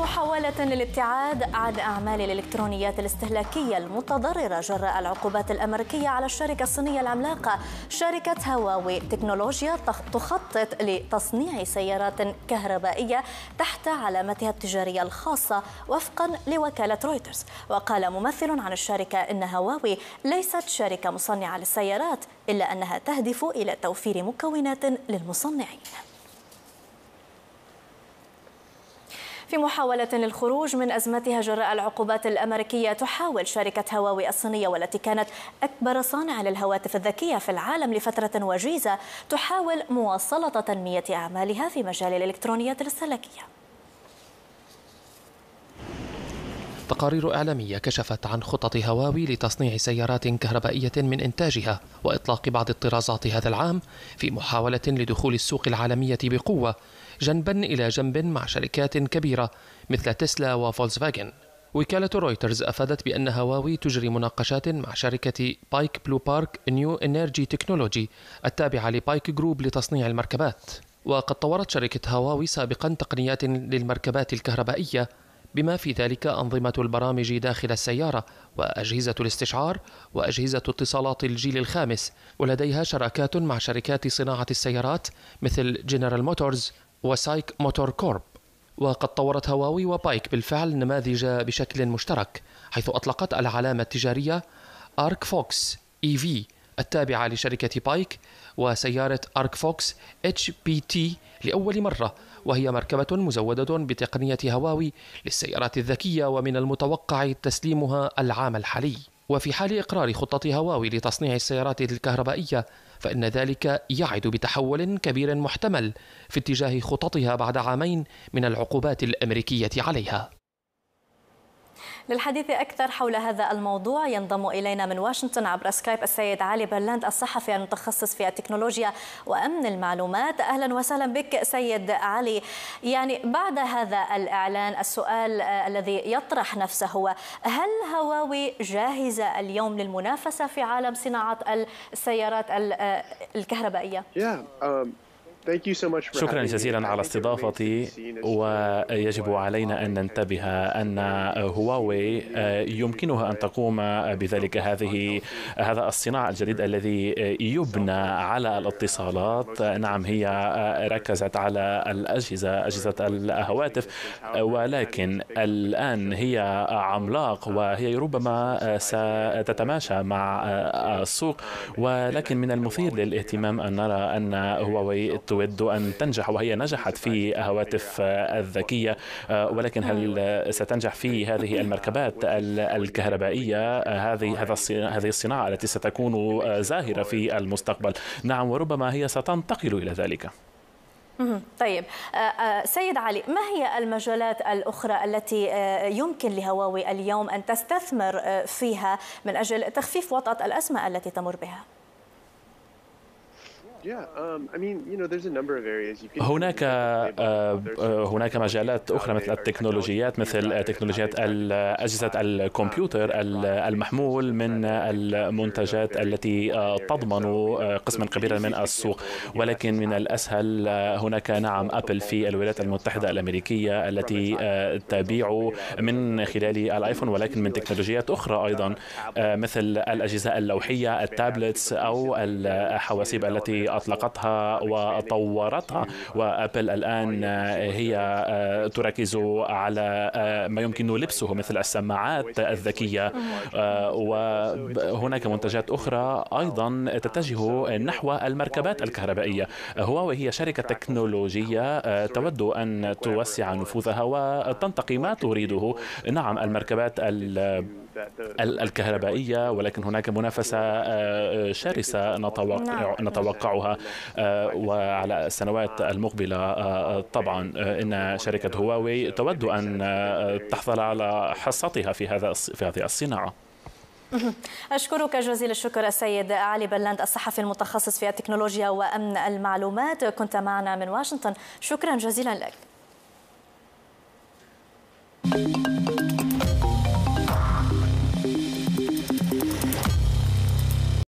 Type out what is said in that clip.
محاولة للابتعاد عن أعمال الإلكترونيات الاستهلاكية المتضررة جراء العقوبات الأمريكية على الشركة الصينية العملاقة شركة هواوي تكنولوجيا تخطط لتصنيع سيارات كهربائية تحت علامتها التجارية الخاصة وفقا لوكالة رويترز وقال ممثل عن الشركة إن هواوي ليست شركة مصنعة للسيارات إلا أنها تهدف إلى توفير مكونات للمصنعين في محاولة للخروج من أزمتها جراء العقوبات الأمريكية تحاول شركة هواوي الصينية والتي كانت أكبر صانع للهواتف الذكية في العالم لفترة وجيزة تحاول مواصلة تنمية أعمالها في مجال الإلكترونيات السلكية تقارير إعلامية كشفت عن خطط هواوي لتصنيع سيارات كهربائية من إنتاجها وإطلاق بعض الطرازات هذا العام في محاولة لدخول السوق العالمية بقوة جنبا إلى جنب مع شركات كبيرة مثل تسلا وفولكسفاجن وكالة رويترز أفادت بأن هواوي تجري مناقشات مع شركة بايك بلو بارك نيو إنرجي تكنولوجي التابعة لبايك جروب لتصنيع المركبات وقد طورت شركة هواوي سابقا تقنيات للمركبات الكهربائية بما في ذلك أنظمة البرامج داخل السيارة وأجهزة الاستشعار وأجهزة اتصالات الجيل الخامس ولديها شراكات مع شركات صناعة السيارات مثل جنرال موتورز وسايك موتور كورب وقد طورت هواوي وبايك بالفعل نماذج بشكل مشترك حيث أطلقت العلامة التجارية أرك فوكس إي في التابعة لشركة بايك وسيارة أرك فوكس اتش بي تي لأول مرة وهي مركبة مزودة بتقنية هواوي للسيارات الذكية ومن المتوقع تسليمها العام الحالي وفي حال إقرار خطة هواوي لتصنيع السيارات الكهربائية فإن ذلك يعد بتحول كبير محتمل في اتجاه خططها بعد عامين من العقوبات الأمريكية عليها للحديث أكثر حول هذا الموضوع ينضم إلينا من واشنطن عبر سكايب السيد علي برلاند الصحفي المتخصص في التكنولوجيا وأمن المعلومات أهلا وسهلا بك سيد علي يعني بعد هذا الإعلان السؤال آه، الذي يطرح نفسه هو هل هواوي جاهزة اليوم للمنافسة في عالم صناعة السيارات آه، الكهربائية؟ yeah, um... شكرا جزيلا على استضافتي ويجب علينا ان ننتبه ان هواوي آه، يمكنها ان تقوم بذلك هذه هذا الصناع الجديد الذي يبنى على الاتصالات نعم هي ركزت على الاجهزه اجهزه الهواتف ولكن الان هي عملاق وهي ربما ستتماشى مع السوق ولكن من المثير للاهتمام ان نرى ان هواوي تود أن تنجح وهي نجحت في الهواتف الذكية آه، ولكن هل ستنجح في هذه المركبات الكهربائية هذه هذه الصناعة التي ستكون زاهرة في المستقبل نعم وربما هي ستنتقل إلى ذلك طيب آه، آه، سيد علي ما هي المجالات الأخرى التي يمكن لهواوي اليوم أن تستثمر فيها من أجل تخفيف وطأة الأزمة التي تمر بها؟ هناك هناك مجالات اخرى مثل التكنولوجيات مثل تكنولوجيات اجهزه الكمبيوتر المحمول من المنتجات التي تضمن قسما كبيرا من السوق ولكن من الاسهل هناك نعم ابل في الولايات المتحده الامريكيه التي تبيع من خلال الايفون ولكن من تكنولوجيات اخرى ايضا مثل الاجهزه اللوحيه التابلتس او الحواسيب التي أطلقتها وطورتها وأبل الآن هي آه، تركز على آه، ما يمكن لبسه مثل السماعات الذكية آه، وهناك منتجات أخرى أيضا تتجه نحو المركبات الكهربائية هواوي هي شركة تكنولوجية تود أن توسع نفوذها وتنتقي ما تريده نعم المركبات الكهربائية ولكن هناك منافسة آه، آه، شرسة نعم. نتوقعها آه، وعلى السنوات المقبلة طبعا إن شركة هواوي تود أن تحصل على حصتها في هذا في هذه الصناعة أشكرك جزيل الشكر السيد علي بلند الصحفي المتخصص في التكنولوجيا وأمن المعلومات كنت معنا من واشنطن شكرا جزيلا لك